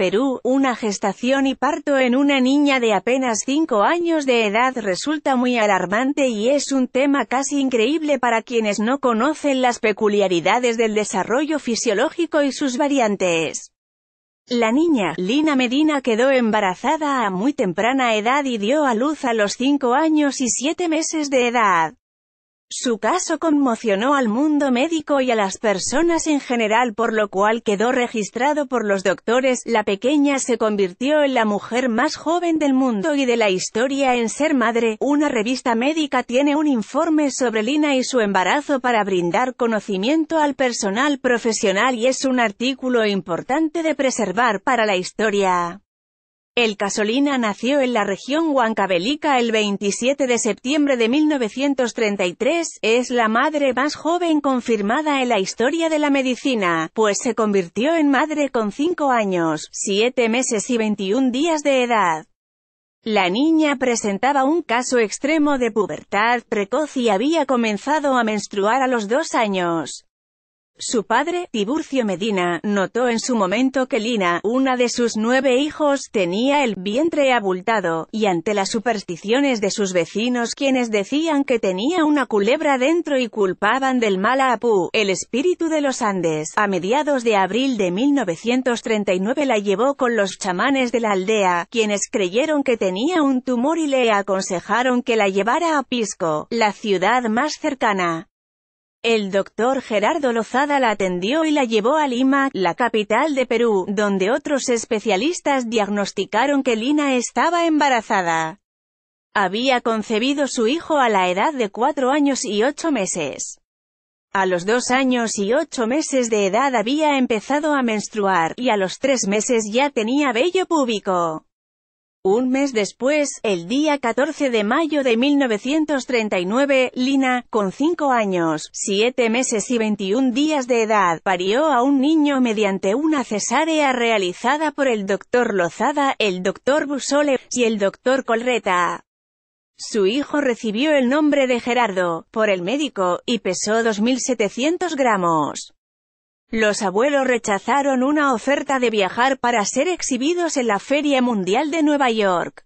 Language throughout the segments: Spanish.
Perú, una gestación y parto en una niña de apenas 5 años de edad resulta muy alarmante y es un tema casi increíble para quienes no conocen las peculiaridades del desarrollo fisiológico y sus variantes. La niña, Lina Medina quedó embarazada a muy temprana edad y dio a luz a los 5 años y 7 meses de edad. Su caso conmocionó al mundo médico y a las personas en general por lo cual quedó registrado por los doctores, la pequeña se convirtió en la mujer más joven del mundo y de la historia en ser madre. Una revista médica tiene un informe sobre Lina y su embarazo para brindar conocimiento al personal profesional y es un artículo importante de preservar para la historia. El Casolina nació en la región Huancavelica el 27 de septiembre de 1933, es la madre más joven confirmada en la historia de la medicina, pues se convirtió en madre con 5 años, 7 meses y 21 días de edad. La niña presentaba un caso extremo de pubertad precoz y había comenzado a menstruar a los 2 años. Su padre, Tiburcio Medina, notó en su momento que Lina, una de sus nueve hijos, tenía el vientre abultado, y ante las supersticiones de sus vecinos quienes decían que tenía una culebra dentro y culpaban del mal a Apu, el espíritu de los Andes, a mediados de abril de 1939 la llevó con los chamanes de la aldea, quienes creyeron que tenía un tumor y le aconsejaron que la llevara a Pisco, la ciudad más cercana. El doctor Gerardo Lozada la atendió y la llevó a Lima, la capital de Perú, donde otros especialistas diagnosticaron que Lina estaba embarazada. Había concebido su hijo a la edad de cuatro años y ocho meses. A los dos años y ocho meses de edad había empezado a menstruar, y a los tres meses ya tenía vello púbico. Un mes después, el día 14 de mayo de 1939, Lina, con 5 años, 7 meses y 21 días de edad, parió a un niño mediante una cesárea realizada por el doctor Lozada, el doctor Busole y el doctor Colreta. Su hijo recibió el nombre de Gerardo, por el médico, y pesó 2.700 gramos. Los abuelos rechazaron una oferta de viajar para ser exhibidos en la Feria Mundial de Nueva York.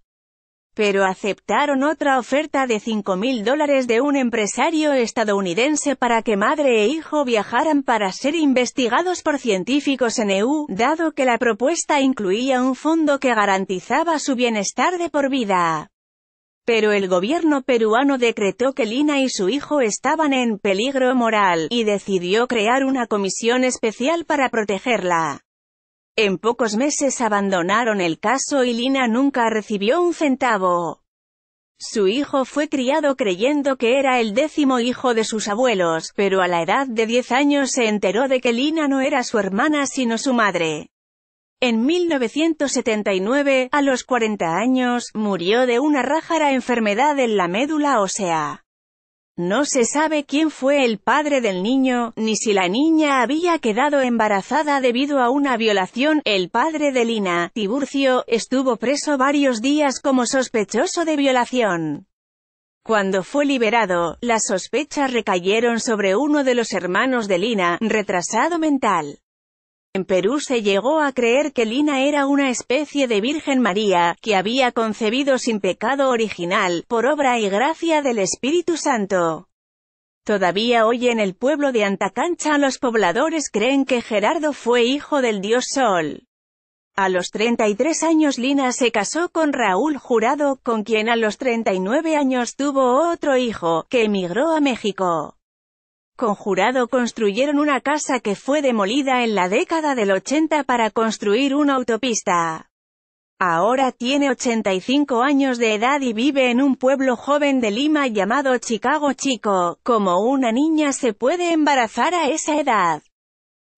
Pero aceptaron otra oferta de 5.000 dólares de un empresario estadounidense para que madre e hijo viajaran para ser investigados por científicos en EU, dado que la propuesta incluía un fondo que garantizaba su bienestar de por vida. Pero el gobierno peruano decretó que Lina y su hijo estaban en peligro moral, y decidió crear una comisión especial para protegerla. En pocos meses abandonaron el caso y Lina nunca recibió un centavo. Su hijo fue criado creyendo que era el décimo hijo de sus abuelos, pero a la edad de 10 años se enteró de que Lina no era su hermana sino su madre. En 1979, a los 40 años, murió de una rájara enfermedad en la médula ósea. No se sabe quién fue el padre del niño, ni si la niña había quedado embarazada debido a una violación. El padre de Lina, Tiburcio, estuvo preso varios días como sospechoso de violación. Cuando fue liberado, las sospechas recayeron sobre uno de los hermanos de Lina, retrasado mental. En Perú se llegó a creer que Lina era una especie de Virgen María, que había concebido sin pecado original, por obra y gracia del Espíritu Santo. Todavía hoy en el pueblo de Antacancha los pobladores creen que Gerardo fue hijo del dios Sol. A los 33 años Lina se casó con Raúl Jurado, con quien a los 39 años tuvo otro hijo, que emigró a México. Conjurado construyeron una casa que fue demolida en la década del 80 para construir una autopista. Ahora tiene 85 años de edad y vive en un pueblo joven de Lima llamado Chicago Chico. Como una niña se puede embarazar a esa edad.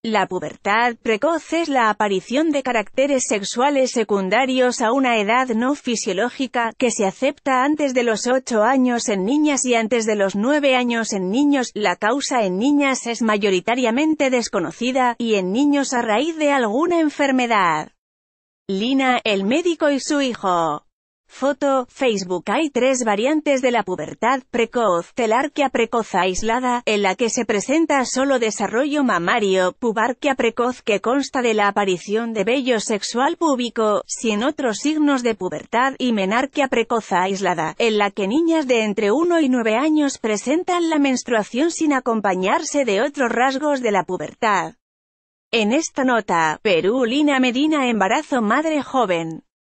La pubertad precoz es la aparición de caracteres sexuales secundarios a una edad no fisiológica, que se acepta antes de los 8 años en niñas y antes de los 9 años en niños. La causa en niñas es mayoritariamente desconocida, y en niños a raíz de alguna enfermedad. Lina, el médico y su hijo. Foto, Facebook Hay tres variantes de la pubertad precoz, telarquia precoz aislada, en la que se presenta solo desarrollo mamario, pubarquia precoz que consta de la aparición de vello sexual púbico, sin otros signos de pubertad y menarquia precoz aislada, en la que niñas de entre 1 y 9 años presentan la menstruación sin acompañarse de otros rasgos de la pubertad. En esta nota, Perú Lina Medina embarazo madre joven.